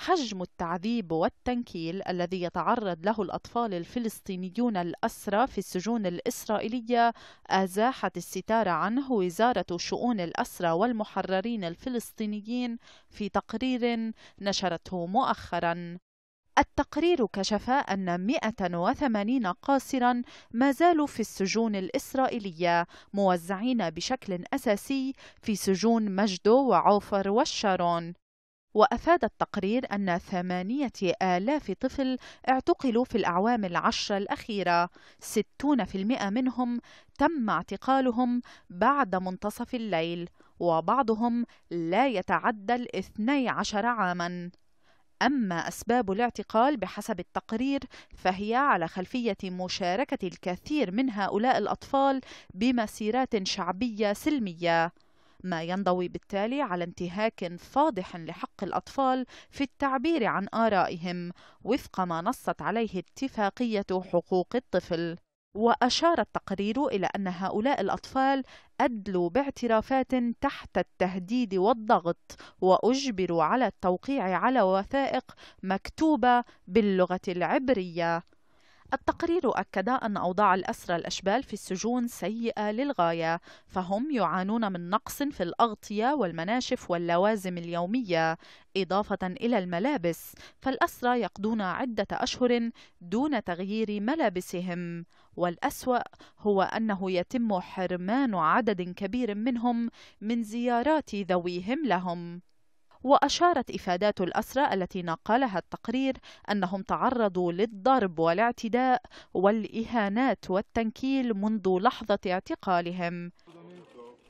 حجم التعذيب والتنكيل الذي يتعرض له الأطفال الفلسطينيون الأسرى في السجون الإسرائيلية أزاحت الستار عنه وزارة شؤون الأسرى والمحررين الفلسطينيين في تقرير نشرته مؤخراً التقرير كشف أن 180 قاصرا ما زالوا في السجون الإسرائيلية موزعين بشكل أساسي في سجون مجدو وعوفر والشارون وأفاد التقرير أن ثمانية آلاف طفل اعتقلوا في الأعوام العشر الأخيرة ستون في المئة منهم تم اعتقالهم بعد منتصف الليل وبعضهم لا يتعدى الاثني عشر عاماً أما أسباب الاعتقال بحسب التقرير فهي على خلفية مشاركة الكثير من هؤلاء الأطفال بمسيرات شعبية سلمية ما ينضوي بالتالي على انتهاك فاضح لحق الأطفال في التعبير عن آرائهم وفق ما نصت عليه اتفاقية حقوق الطفل وأشار التقرير إلى أن هؤلاء الأطفال أدلوا باعترافات تحت التهديد والضغط وأجبروا على التوقيع على وثائق مكتوبة باللغة العبرية التقرير أكد أن أوضاع الأسرى الأشبال في السجون سيئة للغاية فهم يعانون من نقص في الأغطية والمناشف واللوازم اليومية إضافة إلى الملابس فالأسرى يقضون عدة أشهر دون تغيير ملابسهم والأسوأ هو أنه يتم حرمان عدد كبير منهم من زيارات ذويهم لهم وأشارت إفادات الأسرى التي نقلها التقرير أنهم تعرضوا للضرب والاعتداء والإهانات والتنكيل منذ لحظة اعتقالهم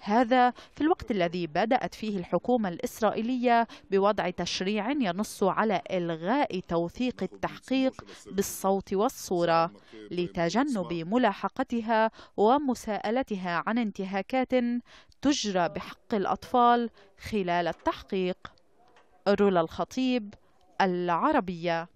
هذا في الوقت الذي بدأت فيه الحكومة الإسرائيلية بوضع تشريع ينص على إلغاء توثيق التحقيق بالصوت والصورة لتجنب ملاحقتها ومساءلتها عن انتهاكات تجرى بحق الأطفال خلال التحقيق رولا الخطيب العربية